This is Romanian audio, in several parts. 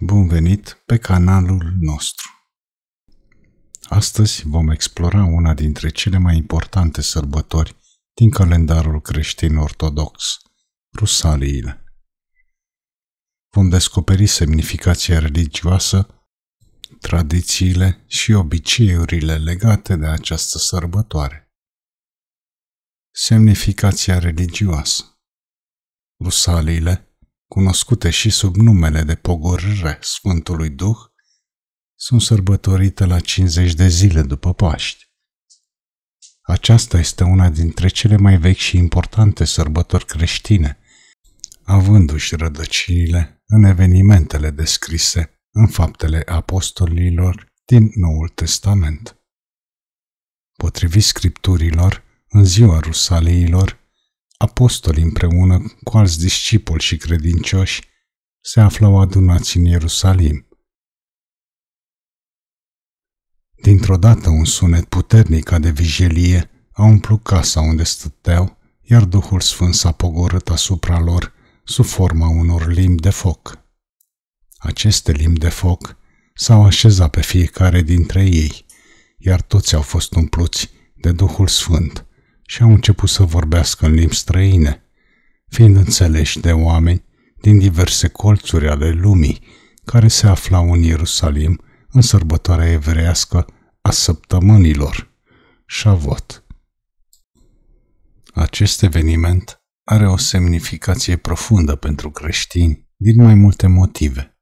Bun venit pe canalul nostru! Astăzi vom explora una dintre cele mai importante sărbători din calendarul creștin ortodox, Rusaliile. Vom descoperi semnificația religioasă, tradițiile și obiceiurile legate de această sărbătoare. Semnificația religioasă Rusaliile, cunoscute și sub numele de pogorâre Sfântului Duh, sunt sărbătorite la 50 de zile după Paști. Aceasta este una dintre cele mai vechi și importante sărbători creștine, avându-și rădăcinile în evenimentele descrise în faptele apostolilor din Noul Testament. Potrivit scripturilor, în ziua rusaleilor, apostoli împreună cu alți discipoli și credincioși se aflau adunați în Ierusalim. Dintr-o dată un sunet puternic ca de vigilie a umplut casa unde stăteau, iar Duhul Sfânt s-a pogorât asupra lor sub forma unor limbi de foc. Aceste limbi de foc s-au așezat pe fiecare dintre ei, iar toți au fost umpluți de Duhul Sfânt – și au început să vorbească în limbi străine, fiind înțeleși de oameni din diverse colțuri ale lumii care se aflau în Ierusalim în sărbătoarea evreiască a săptămânilor, Șavot. Acest eveniment are o semnificație profundă pentru creștini din mai multe motive.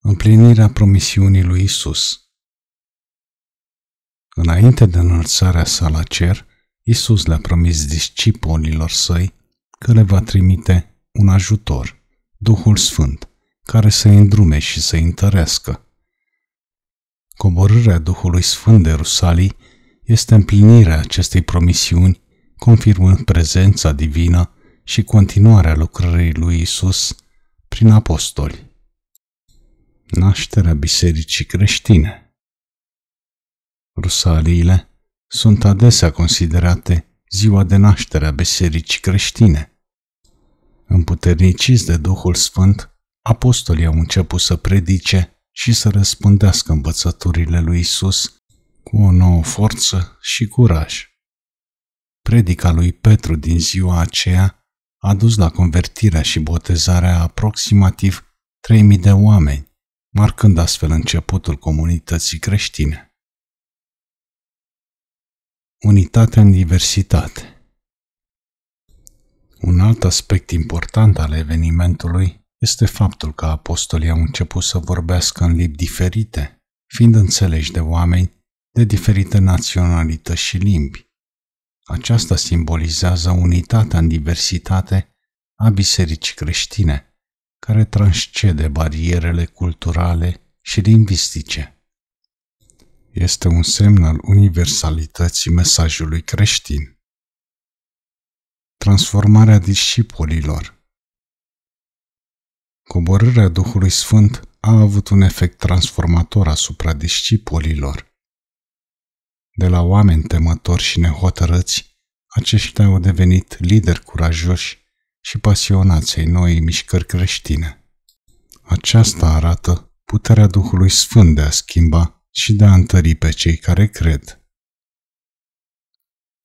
Împlinirea promisiunii lui Isus – Înainte de înălțarea sa la cer, Isus le-a promis discipolilor săi că le va trimite un ajutor, Duhul Sfânt, care să-i îndrume și să-i întărească. Coborârea Duhului Sfânt de Rusalii este împlinirea acestei promisiuni, confirmând prezența divină și continuarea lucrării lui Isus prin apostoli. Nașterea Bisericii creștine Rusaliile sunt adesea considerate ziua de naștere a bisericii creștine. Împuterniciți de Duhul Sfânt, apostolii au început să predice și să răspândească învățăturile lui Isus cu o nouă forță și curaj. Predica lui Petru din ziua aceea a dus la convertirea și botezarea a aproximativ 3.000 de oameni, marcând astfel începutul comunității creștine. Unitate în diversitate. Un alt aspect important al evenimentului este faptul că apostolii au început să vorbească în limbi diferite, fiind înțeleși de oameni de diferite naționalități și limbi. Aceasta simbolizează unitatea în diversitate a bisericii creștine, care transcede barierele culturale și lingvistice este un semn al universalității mesajului creștin. Transformarea discipolilor Coborârea Duhului Sfânt a avut un efect transformator asupra discipolilor. De la oameni temători și nehotărâți, aceștia au devenit lideri curajoși și pasionați ai noii mișcări creștine. Aceasta arată puterea Duhului Sfânt de a schimba și de a întări pe cei care cred.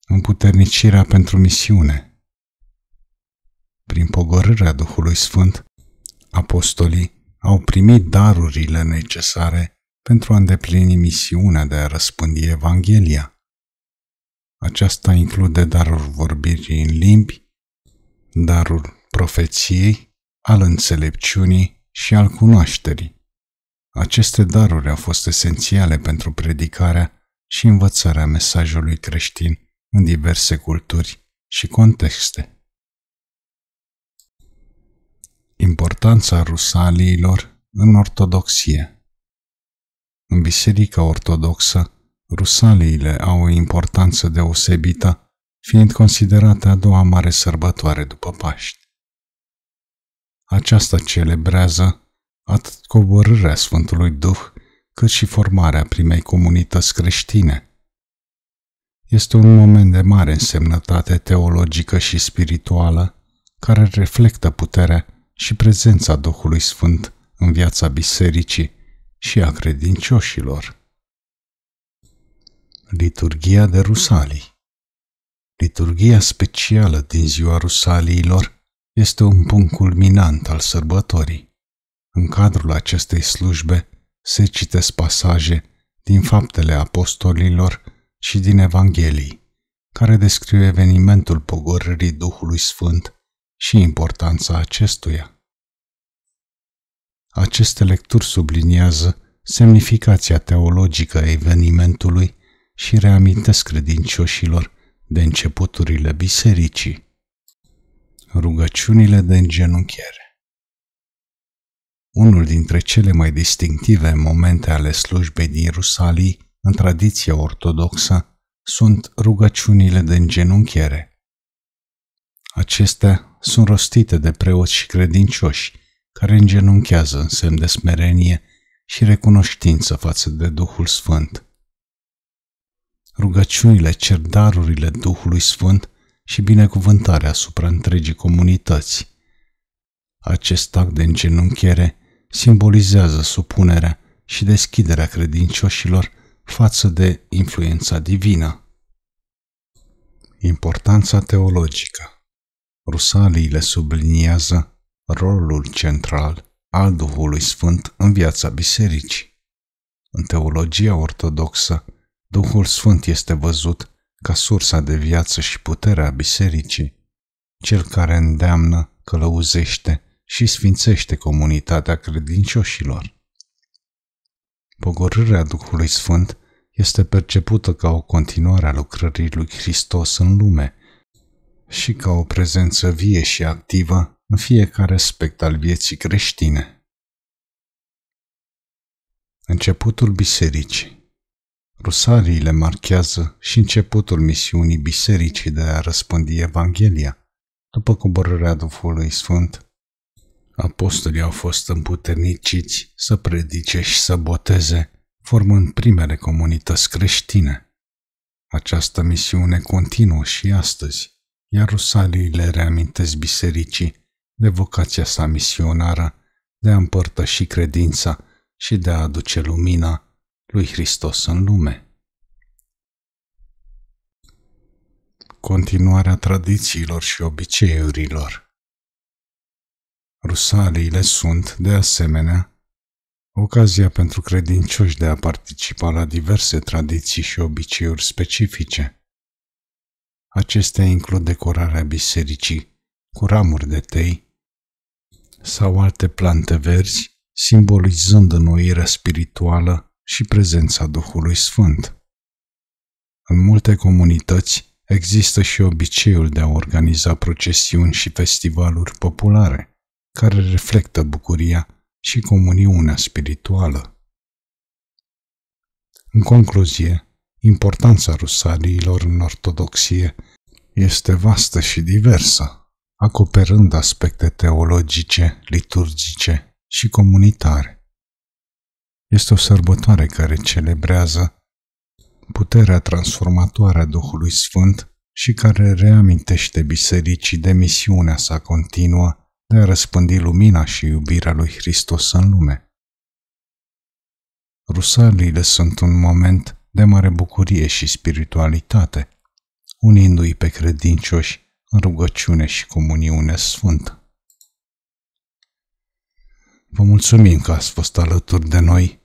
Împuternicirea pentru misiune Prin pogorârea Duhului Sfânt, apostolii au primit darurile necesare pentru a îndeplini misiunea de a răspândi Evanghelia. Aceasta include darul vorbirii în limbi, darul profeției, al înțelepciunii și al cunoașterii. Aceste daruri au fost esențiale pentru predicarea și învățarea mesajului creștin în diverse culturi și contexte. Importanța rusaliilor în ortodoxie În Biserica Ortodoxă, rusaliile au o importanță deosebită, fiind considerate a doua mare sărbătoare după Paști. Aceasta celebrează atât coborârea Sfântului Duh, cât și formarea primei comunități creștine. Este un moment de mare însemnătate teologică și spirituală, care reflectă puterea și prezența Duhului Sfânt în viața bisericii și a credincioșilor. Liturgia de Rusalii Liturgia specială din ziua Rusaliilor este un punct culminant al sărbătorii. În cadrul acestei slujbe se citesc pasaje din faptele apostolilor și din Evanghelii, care descriu evenimentul pogorârii Duhului Sfânt și importanța acestuia. Aceste lecturi subliniază semnificația teologică a evenimentului și reamintesc credincioșilor de începuturile bisericii. Rugăciunile de îngenunchiere unul dintre cele mai distinctive momente ale slujbei din Rusalii în tradiția ortodoxă sunt rugăciunile de îngenunchiere. Acestea sunt rostite de preoți și credincioși care îngenunchează în semn de smerenie și recunoștință față de Duhul Sfânt. Rugăciunile cer darurile Duhului Sfânt și binecuvântarea asupra întregii comunități. Acest act de îngenunchiere simbolizează supunerea și deschiderea credincioșilor față de influența divină. Importanța teologică Rusaliile subliniază rolul central al Duhului Sfânt în viața bisericii. În teologia ortodoxă, Duhul Sfânt este văzut ca sursa de viață și putere a bisericii, cel care îndeamnă, călăuzește și sfințește comunitatea credincioșilor. Pogorârea Duhului Sfânt este percepută ca o continuare a lucrării lui Hristos în lume și ca o prezență vie și activă în fiecare aspect al vieții creștine. Începutul bisericii Rusariile marchează și începutul misiunii bisericii de a răspândi Evanghelia, după coborârea Duhului Sfânt apostolii au fost împuterniciți să predice și să boteze, formând primele comunități creștine. Această misiune continuă și astăzi, iar rusaliile reamintesc bisericii de vocația sa misionară de a împărtăși credința și de a aduce lumina lui Hristos în lume. Continuarea tradițiilor și obiceiurilor Rusaliile sunt, de asemenea, ocazia pentru credincioși de a participa la diverse tradiții și obiceiuri specifice. Acestea includ decorarea bisericii cu ramuri de tei sau alte plante verzi, simbolizând înnoirea spirituală și prezența Duhului Sfânt. În multe comunități există și obiceiul de a organiza procesiuni și festivaluri populare care reflectă bucuria și comuniunea spirituală. În concluzie, importanța rusariilor în ortodoxie este vastă și diversă, acoperând aspecte teologice, liturgice și comunitare. Este o sărbătoare care celebrează puterea transformatoare a Duhului Sfânt și care reamintește bisericii de misiunea sa continuă de a răspândi lumina și iubirea lui Hristos în lume. Rusaliile sunt un moment de mare bucurie și spiritualitate, unindu-i pe credincioși în rugăciune și comuniune sfântă. Vă mulțumim că ați fost alături de noi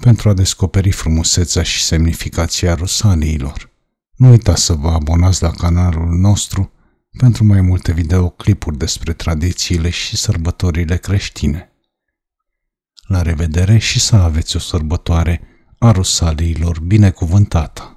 pentru a descoperi frumusețea și semnificația rusaliilor. Nu uitați să vă abonați la canalul nostru pentru mai multe videoclipuri despre tradițiile și sărbătorile creștine. La revedere și să aveți o sărbătoare a Rusaliilor binecuvântată!